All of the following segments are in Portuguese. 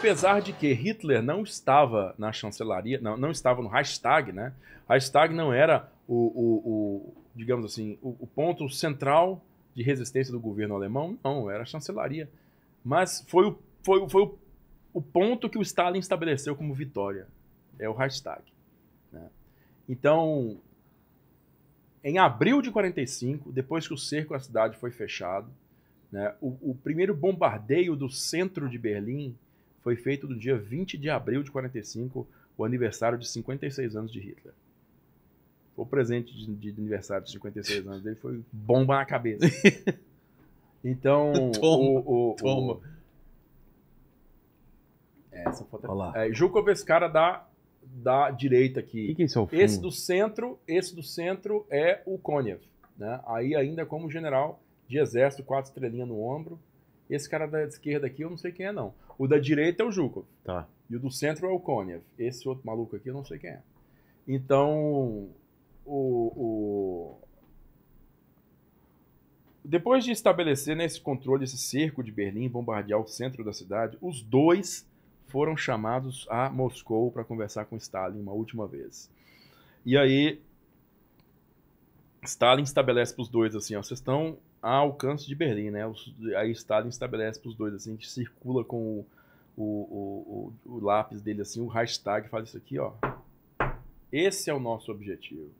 Apesar de que Hitler não estava na chancelaria, não, não estava no hashtag, né? Hashtag não era o, o, o digamos assim, o, o, ponto central de resistência do governo alemão, não, era a chancelaria. Mas foi o, foi, foi o, o ponto que o Stalin estabeleceu como vitória, é o hashtag. Né? Então, em abril de 45, depois que o cerco à cidade foi fechado, né, o, o primeiro bombardeio do centro de Berlim foi feito no dia 20 de abril de 45, o aniversário de 56 anos de Hitler. O presente de, de aniversário de 56 anos dele foi bomba na cabeça. Então, toma, o, o, toma. O... É, essa foto é... Olá. É, Juca Vescara da, da direita aqui. O que, que é isso? Esse, esse do centro, esse do centro é o Konev, né? Aí ainda como general de exército, quatro estrelinhas no ombro. Esse cara da esquerda aqui, eu não sei quem é, não. O da direita é o Jukov. Tá. E o do centro é o Konev. Esse outro maluco aqui, eu não sei quem é. Então, o, o... Depois de estabelecer nesse controle esse cerco de Berlim, bombardear o centro da cidade, os dois foram chamados a Moscou para conversar com Stalin uma última vez. E aí Stalin estabelece para os dois assim, ó, vocês estão a alcance de Berlim, né? Os, aí Stalin estabelece para os dois assim, que circula com o, o, o, o, lápis dele assim, o hashtag faz isso aqui, ó. Esse é o nosso objetivo.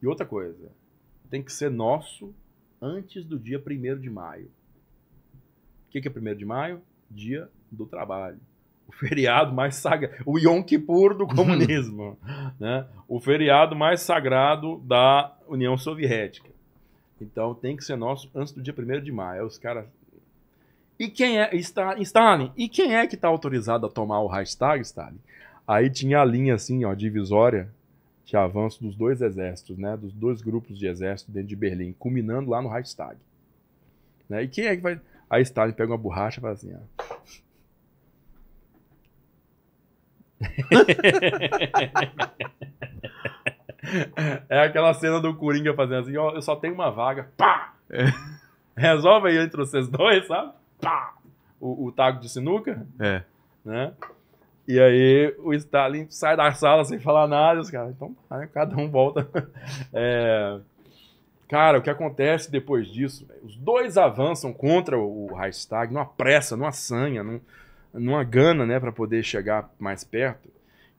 E outra coisa, tem que ser nosso antes do dia 1 de maio. O que, que é 1 de maio? Dia do trabalho o feriado mais sagrado, o Yom Kippur do uhum. comunismo, né? o feriado mais sagrado da União Soviética. Então tem que ser nosso antes do dia 1 de maio. Os caras. E quem é. Está, Stalin, e quem é que está autorizado a tomar o hashtag, Stalin? Aí tinha a linha assim, ó, divisória de avanço dos dois exércitos, né? Dos dois grupos de exército dentro de Berlim, culminando lá no hashtag. Né? E quem é que vai. Aí Stalin pega uma borracha e fala assim, ó. é aquela cena do Coringa fazendo assim, ó, eu só tenho uma vaga, pá! É. Resolve aí entre vocês dois, sabe? Pá! O, o taco de sinuca. É. Né? E aí o Stalin sai da sala sem falar nada, os caras, então aí, cada um volta. É... Cara, o que acontece depois disso? Os dois avançam contra o Reichstag numa pressa, numa sanha, num numa gana, né, para poder chegar mais perto,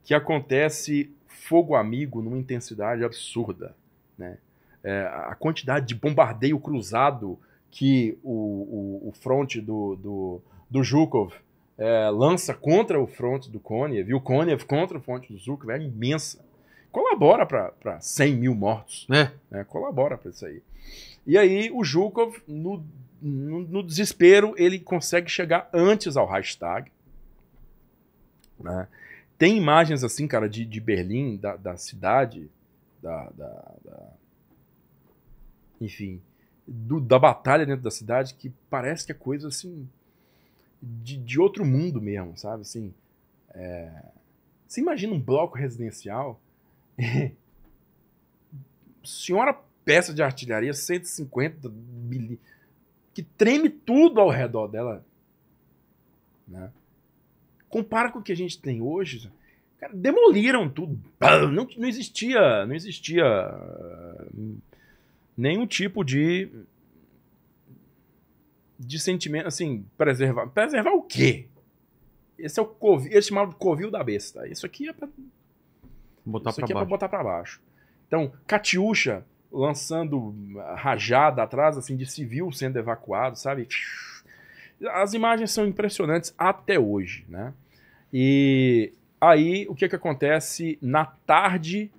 que acontece fogo amigo numa intensidade absurda, né? É, a quantidade de bombardeio cruzado que o, o, o fronte do, do, do Zhukov é, lança contra o fronte do Konev, e o Konev contra o fronte do Zhukov é imensa. Colabora para 100 mil mortos. É. Né? Colabora para isso aí. E aí o Zhukov, no no, no desespero, ele consegue chegar antes ao hashtag. Né? Tem imagens assim, cara, de, de Berlim, da, da cidade, da, da, da... enfim, do, da batalha dentro da cidade que parece que é coisa assim de, de outro mundo mesmo, sabe? Assim, é... Você imagina um bloco residencial, senhora peça de artilharia, 150 milímetros que treme tudo ao redor dela. Né? Compara com o que a gente tem hoje. Cara, demoliram tudo. Não, não existia, não existia ah, nenhum tipo de de sentimento, assim, preservar. Preservar o quê? Esse é o covil, esse chamavam de covil da besta. Isso aqui é para botar para é baixo. é baixo. Então, Catiúcha lançando rajada atrás, assim, de civil sendo evacuado, sabe? As imagens são impressionantes até hoje, né? E aí, o que é que acontece na tarde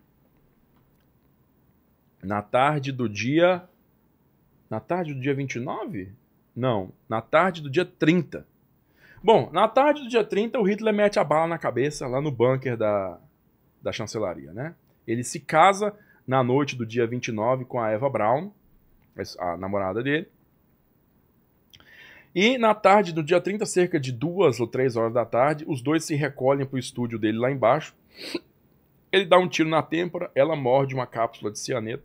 na tarde do dia na tarde do dia 29? Não, na tarde do dia 30. Bom, na tarde do dia 30 o Hitler mete a bala na cabeça lá no bunker da da chancelaria, né? Ele se casa na noite do dia 29 com a Eva Brown, a namorada dele. E na tarde do dia 30, cerca de duas ou três horas da tarde, os dois se recolhem para o estúdio dele lá embaixo. Ele dá um tiro na têmpora, ela morde uma cápsula de cianeto.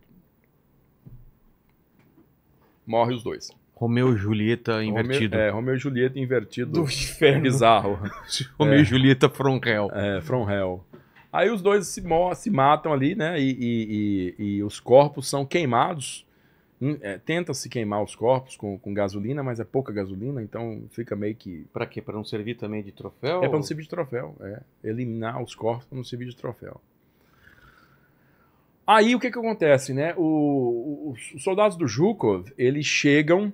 Morre os dois. Romeu e Julieta invertido. Romeu, é, Romeu e Julieta invertido. Do inferno. Bizarro. Romeu e é. Julieta from hell. É, from hell. Aí os dois se, se matam ali, né? E, e, e, e os corpos são queimados. Hum, é, Tenta-se queimar os corpos com, com, gasolina, mas é pouca gasolina, então fica meio que. Pra quê? Pra não servir também de troféu? É pra não servir de troféu, é. Eliminar os corpos pra não servir de troféu. Aí o que que acontece, né? O, o, os soldados do Jukov, eles chegam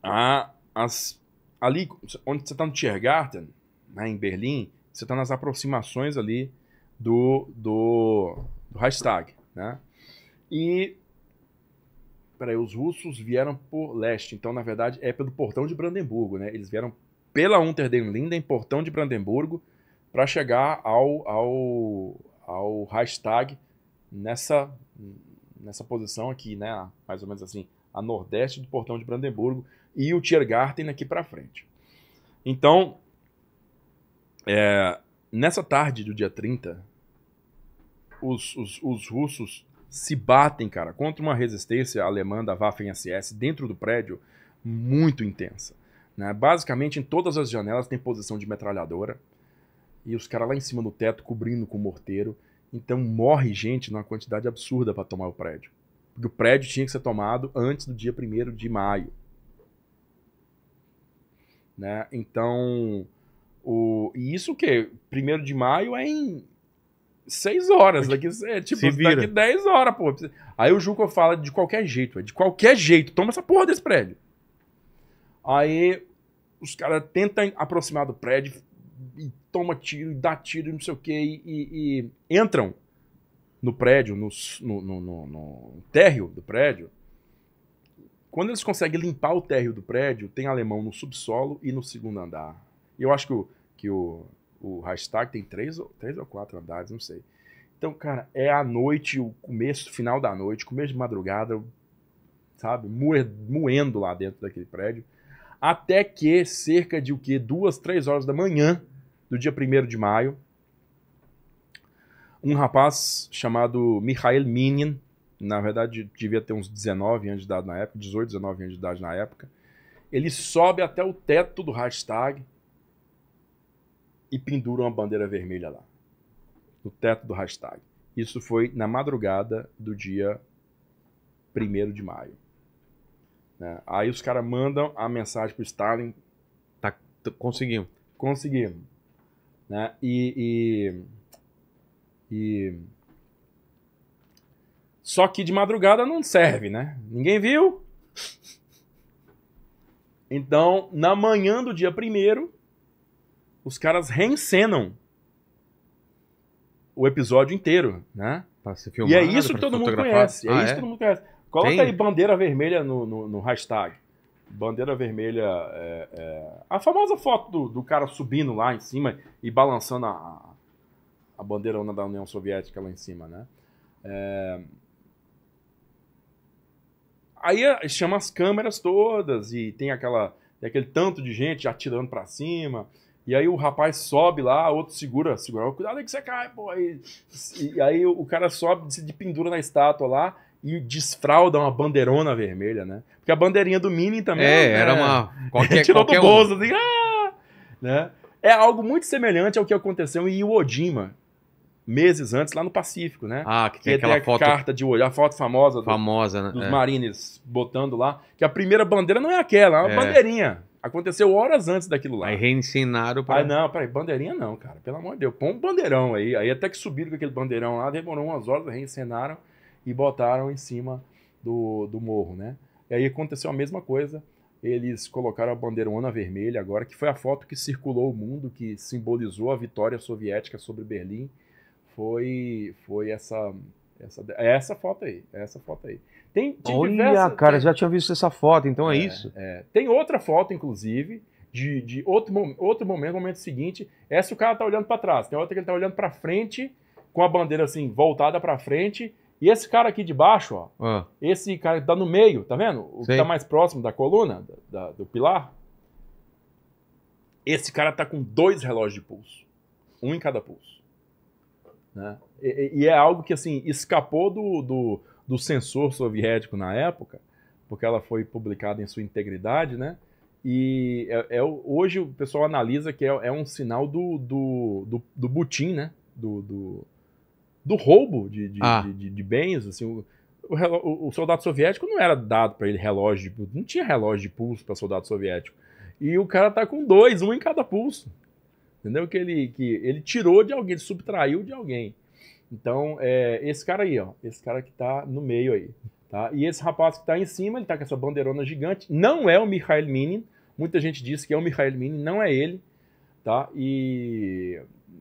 a, as, ali onde você tá no Tiergarten, né, em Berlim, você está nas aproximações ali do, do, do hashtag, né? E peraí, os russos vieram por leste, então na verdade é pelo portão de Brandemburgo, né? Eles vieram pela Unter den Linden, portão de Brandemburgo, para chegar ao, ao, ao hashtag nessa, nessa posição aqui, né? Mais ou menos assim, a nordeste do portão de Brandemburgo e o Tiergarten aqui para frente. Então, é, nessa tarde do dia 30, os, os, os russos se batem, cara, contra uma resistência alemã da Waffen-SS dentro do prédio muito intensa. Né? Basicamente, em todas as janelas tem posição de metralhadora e os caras lá em cima do teto cobrindo com morteiro. Então morre gente numa quantidade absurda para tomar o prédio. Porque o prédio tinha que ser tomado antes do dia 1 de maio. Né? Então, o, e isso que primeiro de maio é em seis horas. Daqui, é, tipo, daqui dez horas, pô. Aí o Juca fala de qualquer jeito, é de qualquer jeito. Toma essa porra desse prédio. Aí os caras tentam aproximar do prédio e toma tiro, dá tiro, não sei o que, e, e, e, entram no prédio, no, no, no, no térreo do prédio. Quando eles conseguem limpar o térreo do prédio, tem alemão no subsolo e no segundo andar eu acho que o, que o, o hashtag tem três, três ou quatro andares, não sei. Então, cara, é a noite, o começo, final da noite, começo de madrugada, sabe, moendo lá dentro daquele prédio, até que cerca de o quê? Duas, três horas da manhã do dia 1 de maio, um rapaz chamado Mikhail Minin, na verdade devia ter uns 19 anos de idade na época, 18, 19 anos de idade na época, ele sobe até o teto do hashtag e penduram a bandeira vermelha lá, no teto do hashtag. Isso foi na madrugada do dia 1 de maio. Né? Aí os caras mandam a mensagem pro Stalin. Tá, tá conseguimos. Conseguimos. Né? E, e, e, Só que de madrugada não serve, né? Ninguém viu? Então, na manhã do dia primeiro, os caras reencenam o episódio inteiro, né? Pra ser filmado, e é isso que todo mundo conhece. É ah, é isso é? que todo mundo conhece. Coloca Tem? aí bandeira vermelha no, no, no hashtag. Bandeira vermelha. É, é... A famosa foto do, do, cara subindo lá em cima e balançando a, a bandeira da União Soviética lá em cima, né? É... Aí é, chama as câmeras todas e tem aquela tem aquele tanto de gente já atirando para cima e aí o rapaz sobe lá, outro segura, segura, cuidado aí que você cai, pô. e aí o cara sobe de pendura na estátua lá e desfralda uma bandeirona vermelha, né? Porque a bandeirinha do Mini também. É, né? era uma. Qualquer, Tirou qualquer do bolso, um. assim, ah! né? É algo muito semelhante ao que aconteceu em Iwo Jima, meses antes, lá no Pacífico, né? Ah, que, que tem aquela foto... carta de olho, a foto famosa, do, né? dos é. marines botando lá, que a primeira bandeira não é aquela, é uma é. bandeirinha Aconteceu horas antes daquilo lá. Aí reencenaram para. Ah, não, peraí, bandeirinha não, cara. Pelo amor de Deus. Põe um bandeirão aí. Aí até que subiram com aquele bandeirão lá, demorou umas horas, reencenaram e botaram em cima do, do morro, né? E aí aconteceu a mesma coisa. Eles colocaram a bandeirona vermelha agora, que foi a foto que circulou o mundo, que simbolizou a vitória soviética sobre Berlim. Foi, foi essa essa, é essa foto aí, é essa foto aí. Tem, tem Olha, diversas, cara, tem, já tinha visto essa foto, então é, é isso. É. Tem outra foto, inclusive, de, de outro, outro momento, momento seguinte. Essa o cara tá olhando para trás. Tem outra que ele tá olhando para frente, com a bandeira assim, voltada para frente. E esse cara aqui de baixo, ó, ah. esse cara que tá no meio, tá vendo? O que tá mais próximo da coluna, da, da, do pilar. Esse cara tá com dois relógios de pulso. Um em cada pulso. Né? E, e, é algo que assim escapou do, do, do, censor soviético na época, porque ela foi publicada em sua integridade, né? E é, é hoje o pessoal analisa que é, é um sinal do, do, do, do butim, né? Do, do, do roubo de, de, ah. de, de, de, bens. Assim, o, o, o, soldado soviético não era dado para ele relógio, de, não tinha relógio de pulso para soldado soviético. E o cara tá com dois, um em cada pulso entendeu? Que ele, que ele tirou de alguém, ele subtraiu de alguém. Então, é, esse cara aí, ó, esse cara que tá no meio aí, tá? E esse rapaz que tá em cima, ele tá com essa bandeirona gigante, não é o Mikhail Minin, muita gente disse que é o Mikhail Minin, não é ele, tá? E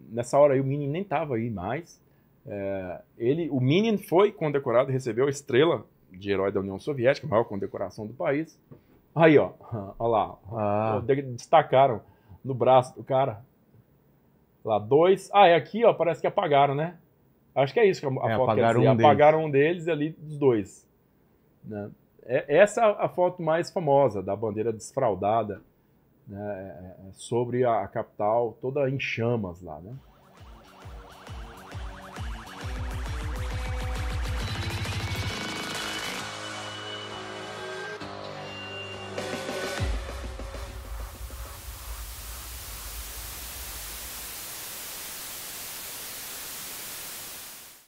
nessa hora aí o Minin nem tava aí mais, é, ele, o Minin foi condecorado, recebeu a estrela de herói da União Soviética, a maior condecoração do país. Aí, ó, ó lá, ah. destacaram no braço do cara Lá, dois. Ah, é aqui, ó. Parece que apagaram, né? Acho que é isso que a, a é, foto apagaram quer dizer. Um apagaram deles. um deles e ali dos dois. Né? É, essa é a foto mais famosa da bandeira desfraldada né? É, é, é, sobre a, a capital toda em chamas lá, né?